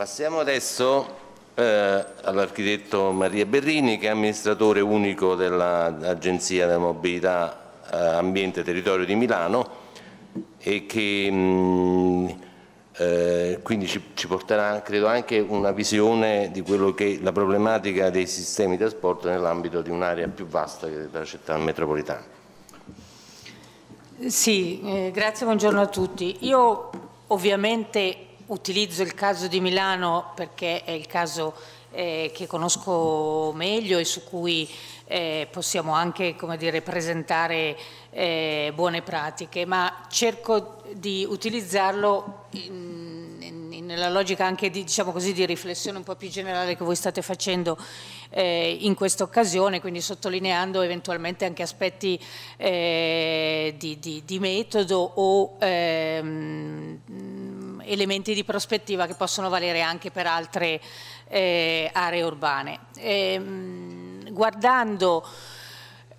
Passiamo adesso eh, all'architetto Maria Berrini che è amministratore unico dell'Agenzia della Mobilità eh, Ambiente e Territorio di Milano e che mh, mm, eh, quindi ci, ci, porterà credo anche una visione di quello che è la problematica dei sistemi di trasporto nell'ambito di un'area più vasta della città metropolitana. Sì, eh, grazie, buongiorno a tutti. Io ovviamente utilizzo il caso di Milano perché è il caso eh, che conosco meglio e su cui eh, possiamo anche dire, presentare eh, buone pratiche, ma cerco di utilizzarlo in, in, nella logica anche di, diciamo così, di, riflessione un po' più generale che voi state facendo eh, in questa occasione, quindi sottolineando eventualmente anche aspetti eh, di, di, di, metodo o ehm, elementi di prospettiva che possono valere anche per altre eh, aree urbane. E, ehm, guardando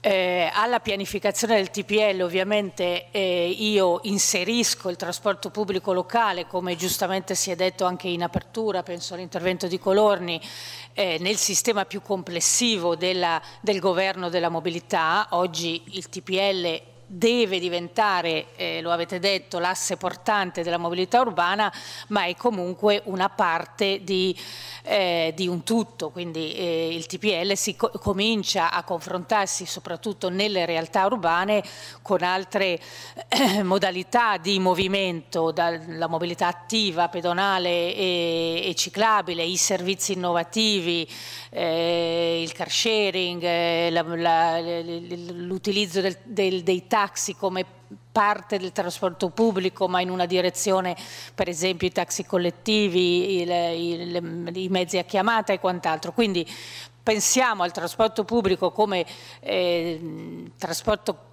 eh, alla pianificazione del TPL ovviamente eh, io inserisco il trasporto pubblico locale, come giustamente si è detto anche in apertura, penso all'intervento di Colorni, eh, nel sistema più complessivo della, del governo della mobilità. Oggi il TPL deve diventare, eh, lo avete detto, l'asse portante della mobilità urbana, ma è comunque una parte di, eh, di un tutto, quindi eh, il TPL si co comincia a confrontarsi soprattutto nelle realtà urbane con altre eh, modalità di movimento, dalla mobilità attiva, pedonale e, e ciclabile, i servizi innovativi, eh, il car sharing, eh, l'utilizzo del, del, dei tagli taxi come parte del trasporto pubblico ma in una direzione per esempio i taxi collettivi, il, il, i mezzi a chiamata e quant'altro. Quindi pensiamo al trasporto pubblico come eh, trasporto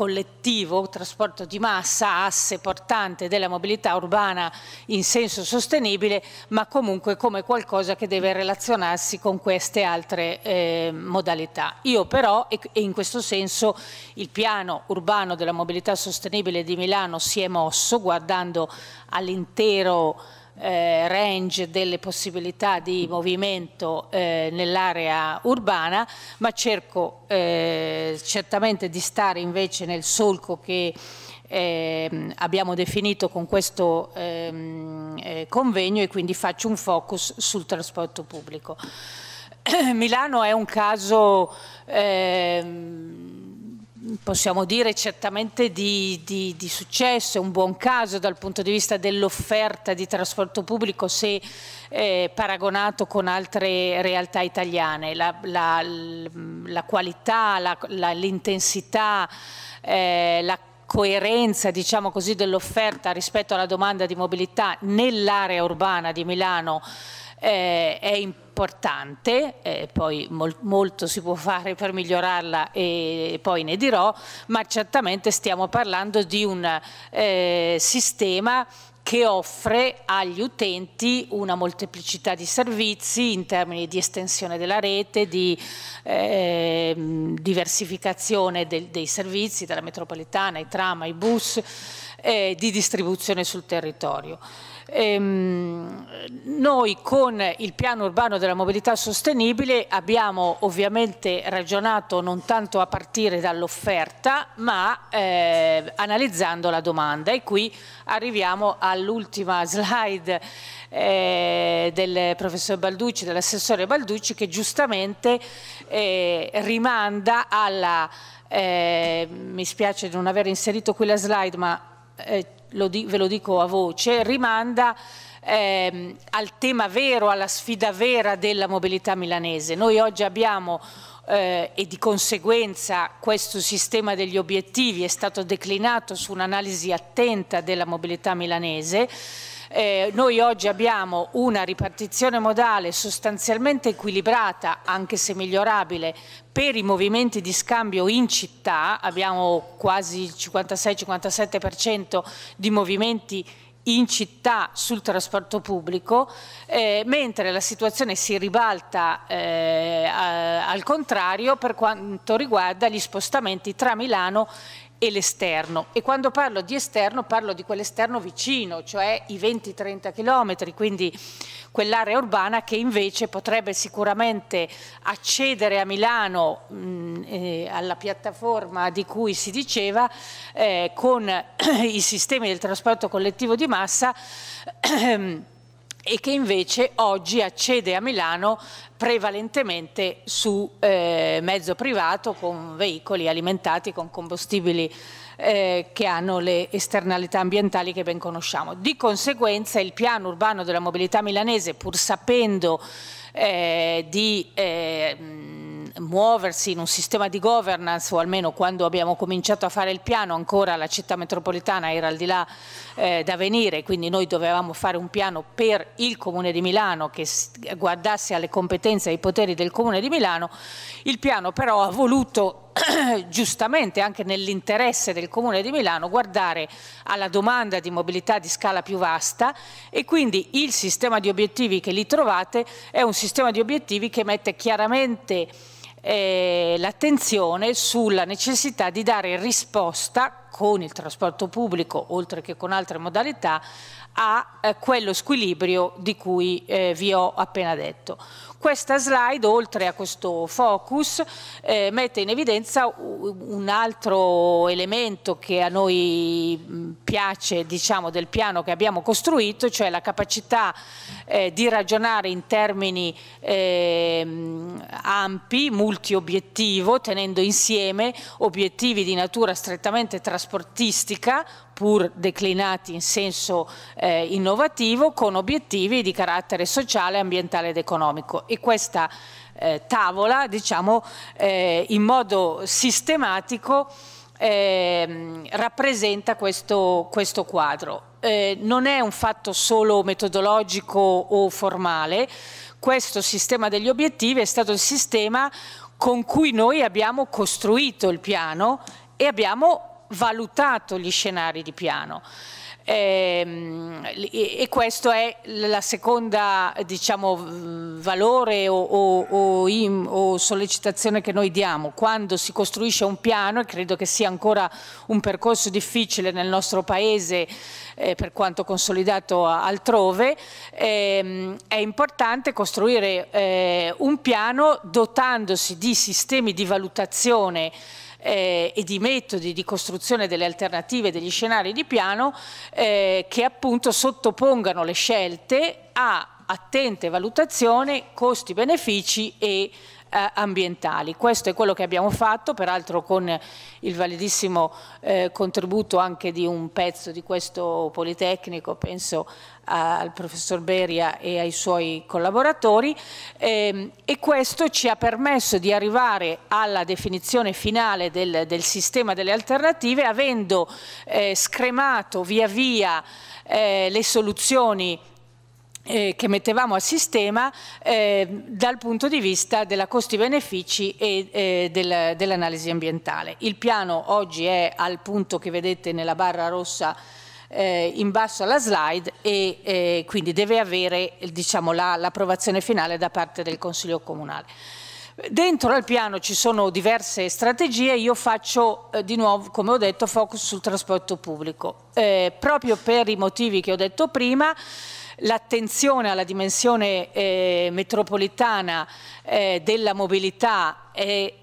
collettivo, trasporto di massa, asse portante della mobilità urbana in senso sostenibile, ma comunque come qualcosa che deve relazionarsi con queste altre eh, modalità. Io però, e in questo senso, il piano urbano della mobilità sostenibile di Milano si è mosso guardando all'intero eh, range delle possibilità di movimento eh, nell'area urbana, ma cerco eh, certamente di stare invece nel solco che eh, abbiamo definito con questo ehm, eh, convegno e quindi faccio un focus sul trasporto pubblico. Milano è un caso ehm, possiamo dire certamente di, di, di successo, è un buon caso dal punto di vista dell'offerta di trasporto pubblico se eh, paragonato con altre realtà italiane. La, la, la qualità, l'intensità, la, eh, la coerenza diciamo dell'offerta rispetto alla domanda di mobilità nell'area urbana di Milano eh, è importante, eh, poi mol molto si può fare per migliorarla e poi ne dirò, ma certamente stiamo parlando di un eh, sistema che offre agli utenti una molteplicità di servizi in termini di estensione della rete, di eh, diversificazione del, dei servizi, dalla metropolitana ai tram, ai bus, eh, di distribuzione sul territorio. Ehm, noi con il piano urbano della mobilità sostenibile abbiamo ovviamente ragionato non tanto a partire dall'offerta ma eh, analizzando la domanda e qui arriviamo all'ultima slide eh, del professor Balducci, dell'assessore Balducci che giustamente eh, rimanda alla, eh, mi spiace di non aver inserito qui la slide ma eh, lo di, ve lo dico a voce, rimanda ehm, al tema vero, alla sfida vera della mobilità milanese. Noi oggi abbiamo eh, e di conseguenza questo sistema degli obiettivi è stato declinato su un'analisi attenta della mobilità milanese. Eh, noi oggi abbiamo una ripartizione modale sostanzialmente equilibrata, anche se migliorabile, per i movimenti di scambio in città, abbiamo quasi il 56-57% di movimenti in città sul trasporto pubblico, eh, mentre la situazione si ribalta eh, a, al contrario per quanto riguarda gli spostamenti tra Milano e l'esterno. E quando parlo di esterno parlo di quell'esterno vicino, cioè i 20-30 chilometri, quindi quell'area urbana che invece potrebbe sicuramente accedere a Milano mh, eh, alla piattaforma di cui si diceva eh, con i sistemi del trasporto collettivo di massa e che invece oggi accede a Milano prevalentemente su eh, mezzo privato con veicoli alimentati con combustibili eh, che hanno le esternalità ambientali che ben conosciamo. Di conseguenza il piano urbano della mobilità milanese, pur sapendo eh, di eh, muoversi in un sistema di governance o almeno quando abbiamo cominciato a fare il piano ancora la città metropolitana era al di là eh, da venire quindi noi dovevamo fare un piano per il Comune di Milano che guardasse alle competenze e ai poteri del Comune di Milano il piano però ha voluto giustamente anche nell'interesse del Comune di Milano guardare alla domanda di mobilità di scala più vasta e quindi il sistema di obiettivi che lì trovate è un sistema di obiettivi che mette chiaramente eh, l'attenzione sulla necessità di dare risposta con il trasporto pubblico, oltre che con altre modalità, a eh, quello squilibrio di cui eh, vi ho appena detto. Questa slide, oltre a questo focus, eh, mette in evidenza un altro elemento che a noi mm, piace diciamo, del piano che abbiamo costruito, cioè la capacità eh, di ragionare in termini ehm, ampi, multi multiobiettivo, tenendo insieme obiettivi di natura strettamente trasportistica, pur declinati in senso eh, innovativo, con obiettivi di carattere sociale, ambientale ed economico. E questa eh, tavola, diciamo, eh, in modo sistematico ehm, rappresenta questo, questo quadro eh, non è un fatto solo metodologico o formale, questo sistema degli obiettivi è stato il sistema con cui noi abbiamo costruito il piano e abbiamo valutato gli scenari di piano. Ehm, e questo è la seconda diciamo, valore o, o, o, o, sollecitazione che noi diamo. Quando si costruisce un piano, e credo che sia ancora un percorso difficile nel nostro Paese, eh, per quanto consolidato altrove, ehm, è importante costruire eh, un piano dotandosi di sistemi di valutazione eh, e di metodi di costruzione delle alternative degli scenari di piano eh, che appunto sottopongano le scelte a attente valutazione costi-benefici e eh, ambientali. Questo è quello che abbiamo fatto, peraltro con il validissimo eh, contributo anche di un pezzo di questo Politecnico, penso al professor Beria e ai suoi collaboratori e, ehm, e questo ci ha permesso di arrivare alla definizione finale del, del sistema delle alternative avendo eh, scremato via via eh, le soluzioni eh, che mettevamo a sistema eh, dal punto di vista della costi-benefici e eh, del, dell'analisi ambientale. Il piano oggi è al punto che vedete nella barra rossa eh, in basso alla slide e eh, quindi deve avere diciamo, l'approvazione finale da parte del Consiglio Comunale. Dentro al piano ci sono diverse strategie, io faccio eh, di nuovo, come ho detto, focus sul trasporto pubblico. Eh, proprio per i motivi che ho detto prima, l'attenzione alla dimensione eh, metropolitana eh, della mobilità è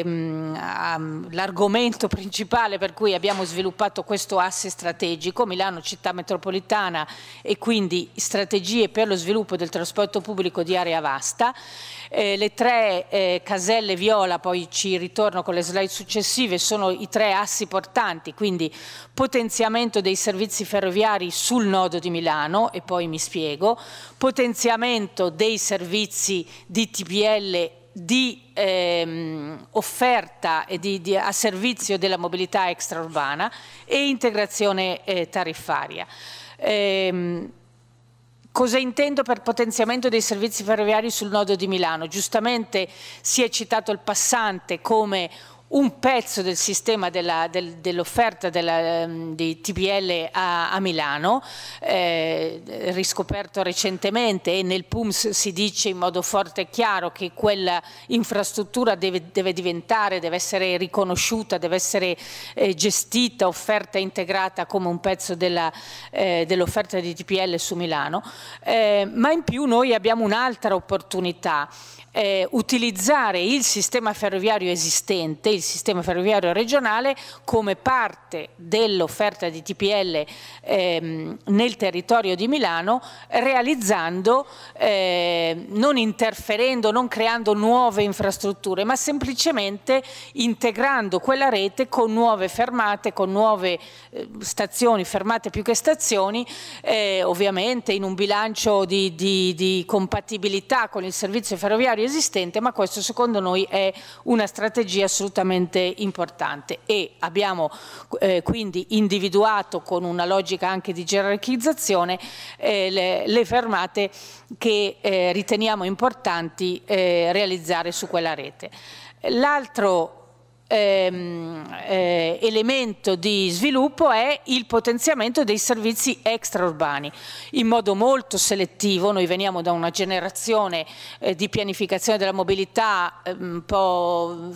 ehm, l'argomento principale per cui abbiamo sviluppato questo asse strategico, Milano città metropolitana e quindi strategie per lo sviluppo del trasporto pubblico di area vasta. Eh, le tre eh, caselle viola, poi ci ritorno con le slide successive, sono i tre assi portanti, quindi potenziamento dei servizi ferroviari sul nodo di Milano e poi mi spiego, potenziamento dei servizi di TPL di ehm, offerta di, di, a servizio della mobilità extraurbana e integrazione eh, tariffaria. Ehm, Cosa intendo per potenziamento dei servizi ferroviari sul nodo di Milano? Giustamente si è citato il passante come un pezzo del sistema dell'offerta del, dell ehm, di TPL a, a Milano, eh, riscoperto recentemente e nel PUMS si dice in modo forte e chiaro che quella infrastruttura deve, deve diventare, deve essere riconosciuta, deve essere eh, gestita, offerta integrata come un pezzo eh, dell'offerta eh, dell di TPL su Milano, eh, ma in più noi abbiamo un'altra opportunità, eh, utilizzare il sistema ferroviario esistente, il sistema ferroviario regionale come parte dell'offerta di TPL ehm, nel territorio di Milano realizzando, eh, non interferendo, non creando nuove infrastrutture ma semplicemente integrando quella rete con nuove fermate, con nuove eh, stazioni, fermate più che stazioni, eh, ovviamente in un bilancio di, di, di compatibilità con il servizio ferroviario esistente ma questo secondo noi è una strategia assolutamente assolutamente importante e abbiamo eh, quindi individuato con una logica anche di gerarchizzazione eh, le, le, fermate che eh, riteniamo importanti eh, realizzare su quella rete. L'altro ehm, eh, elemento di sviluppo è il potenziamento dei servizi extraurbani in modo molto selettivo, noi veniamo da una generazione eh, di pianificazione della mobilità eh, un po'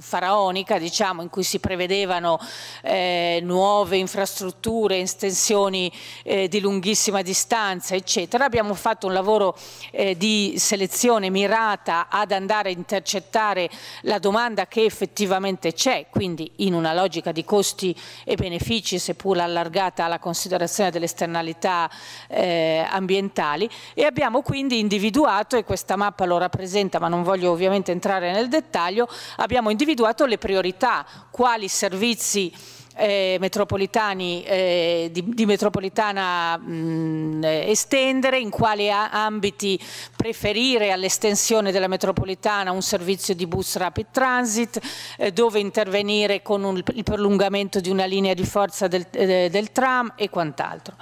faraonica diciamo, in cui si prevedevano eh, nuove infrastrutture, estensioni eh, di lunghissima distanza eccetera, abbiamo fatto un lavoro eh, di selezione mirata ad andare a intercettare la domanda che effettivamente sicuramente c'è, quindi in una logica di costi e benefici, seppur allargata alla considerazione delle esternalità eh, ambientali, e abbiamo quindi individuato, e questa mappa lo rappresenta, ma non voglio ovviamente entrare nel dettaglio, abbiamo individuato le priorità, quali servizi eh, metropolitani, eh, di, di, metropolitana mh, estendere, in quali ambiti preferire all'estensione della metropolitana un servizio di bus rapid transit, eh, dove intervenire con un, il prolungamento di una linea di forza del, eh, del tram e quant'altro.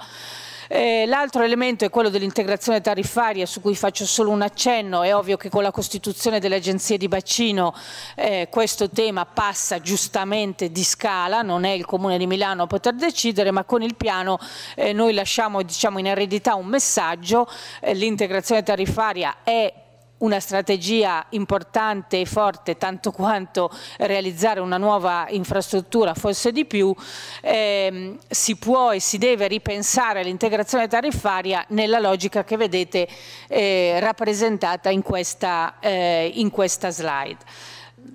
Eh, l'altro elemento è quello dell'integrazione tariffaria su cui faccio solo un accenno, è ovvio che con la costituzione delle agenzie di bacino eh, questo tema passa giustamente di scala, non è il Comune di Milano a poter decidere ma con il piano eh, noi lasciamo diciamo, in eredità un messaggio, eh, l'integrazione tariffaria è una strategia importante e forte tanto quanto realizzare una nuova infrastruttura, forse di più, ehm, si può e si deve ripensare l'integrazione tariffaria nella logica che vedete eh, rappresentata in questa, eh, in questa slide.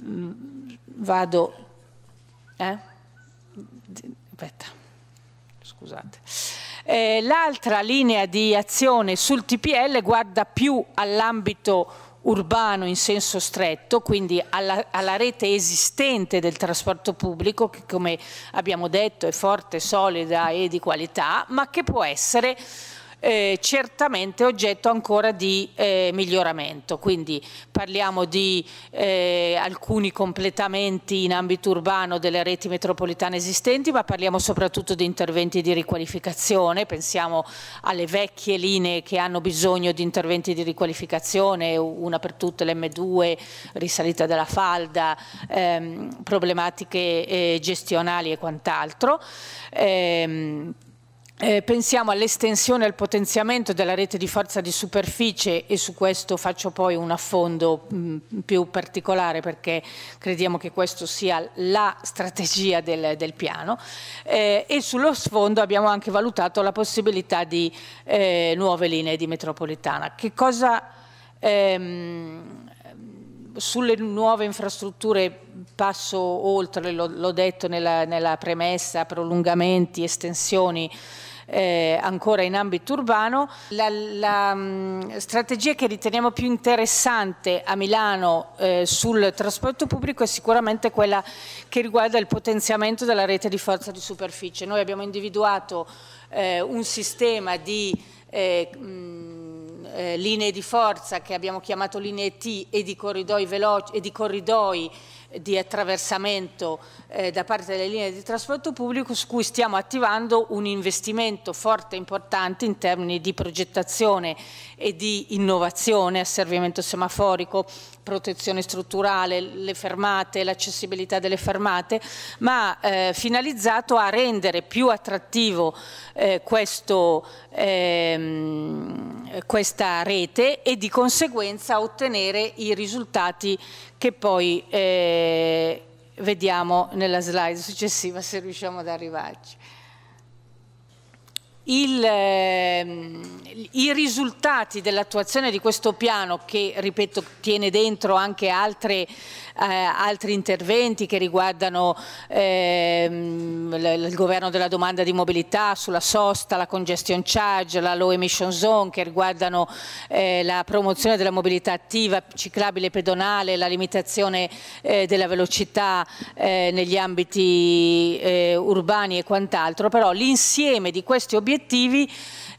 Mm, vado... Eh? Aspetta, scusate. Eh, l'altra linea di azione sul TPL guarda più all'ambito urbano in senso stretto, quindi alla, alla, rete esistente del trasporto pubblico che come abbiamo detto è forte, solida e di qualità, ma che può essere eh, certamente oggetto ancora di eh, miglioramento. Quindi parliamo di eh, alcuni completamenti in ambito urbano delle reti metropolitane esistenti, ma parliamo soprattutto di interventi di riqualificazione, pensiamo alle vecchie linee che hanno bisogno di interventi di riqualificazione, una per tutte l'M2, risalita della falda, ehm, problematiche eh, gestionali e quant'altro. Ehm, eh, pensiamo all'estensione e al potenziamento della rete di forza di superficie e su questo faccio poi un affondo mh, mm, più particolare perché crediamo che questa sia la strategia del, del piano eh, e sullo sfondo abbiamo anche valutato la possibilità di eh, nuove linee di metropolitana. Che cosa ehm, sulle nuove infrastrutture passo oltre, l'ho detto nella, nella premessa, prolungamenti, estensioni eh, ancora in ambito urbano. La, la mh, mm, strategia che riteniamo più interessante a Milano eh, sul trasporto pubblico è sicuramente quella che riguarda il potenziamento della rete di forza di superficie. Noi abbiamo individuato eh, un sistema di mh, eh, mm, eh, linee di forza che abbiamo chiamato linee T e di corridoi veloci e di corridoi di attraversamento eh, da parte delle linee di trasporto pubblico su cui stiamo attivando un investimento forte e importante in termini di progettazione e di innovazione, asservimento semaforico, protezione strutturale, le fermate, l'accessibilità delle fermate, ma eh, finalizzato a rendere più attrattivo eh, questo, ehm, questa rete e di conseguenza ottenere i risultati che poi eh, vediamo nella slide successiva se riusciamo ad arrivarci il, eh, i risultati dell'attuazione di questo piano che, ripeto, tiene dentro anche altre, eh, altri interventi che riguardano eh, il governo della domanda di mobilità sulla sosta, la congestion charge, la low emission zone che riguardano eh, la promozione della mobilità attiva, ciclabile e pedonale, la limitazione eh, della velocità eh, negli ambiti urbani e quant'altro, però l'insieme di questi obiettivi obiettivi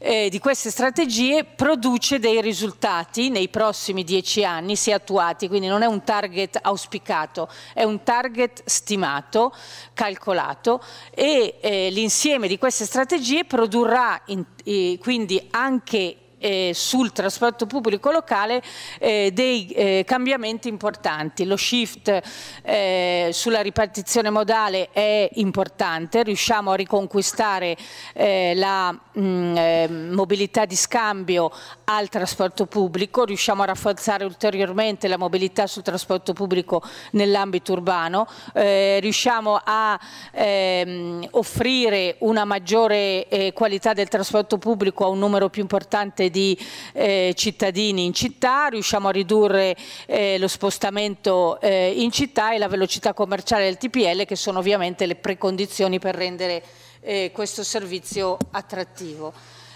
eh, di queste strategie produce dei risultati nei prossimi dieci anni se attuati, quindi non è un target auspicato, è un target stimato, calcolato e eh, l'insieme di queste strategie produrrà in, eh, quindi anche eh, sul trasporto pubblico locale eh, dei eh, cambiamenti importanti. Lo shift eh, sulla ripartizione modale è importante, riusciamo a riconquistare eh, la mh, mm, mobilità di scambio al trasporto pubblico, riusciamo a rafforzare ulteriormente la mobilità sul trasporto pubblico nell'ambito urbano, riusciamo a ehm, offrire una maggiore eh, qualità del trasporto pubblico a un numero più importante di eh, cittadini in città, riusciamo a ridurre eh, lo spostamento eh, in città e la velocità commerciale del TPL che sono ovviamente le precondizioni per rendere eh, questo servizio attrattivo.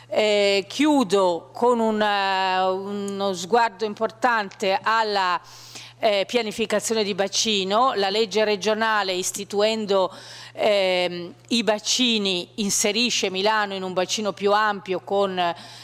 Eh, chiudo con una, uno sguardo importante alla eh, pianificazione di bacino, la legge regionale istituendo eh, i bacini inserisce Milano in un bacino più ampio con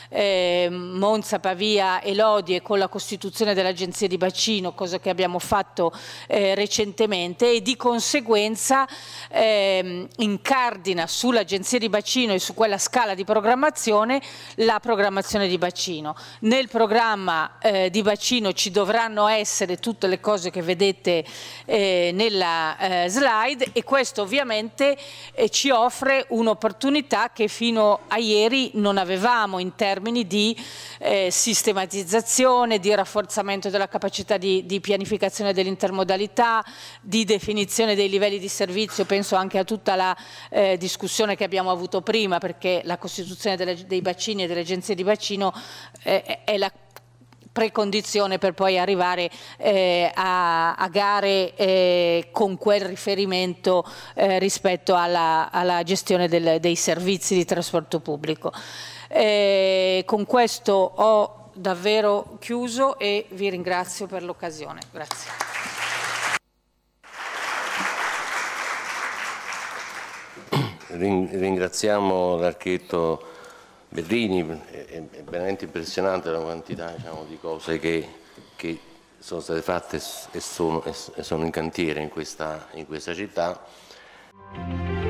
eh, Monza, Pavia e Lodi e con la costituzione dell'agenzia di bacino, cosa che abbiamo fatto eh, recentemente e di conseguenza ehm, incardina sull'agenzia di bacino e su quella scala di programmazione la programmazione di bacino. Nel programma eh, di bacino ci dovranno essere tutti tutte le cose che vedete eh, nella eh, slide e questo ovviamente eh, ci offre un'opportunità che fino a ieri non avevamo in termini di eh, sistematizzazione, di rafforzamento della capacità di, di pianificazione dell'intermodalità, di definizione dei livelli di servizio, penso anche a tutta la eh, discussione che abbiamo avuto prima perché la costituzione delle, dei bacini e delle agenzie di bacino eh, è la precondizione per poi arrivare eh, a, a, gare eh, con quel riferimento eh, rispetto alla, alla gestione del, dei servizi di trasporto pubblico. Eh, con questo ho davvero chiuso e vi ringrazio per l'occasione. Grazie. Ringraziamo l'architetto Berrini, è, è veramente impressionante la quantità diciamo, di cose che, che, sono state fatte e sono, e sono in cantiere in questa, in questa città.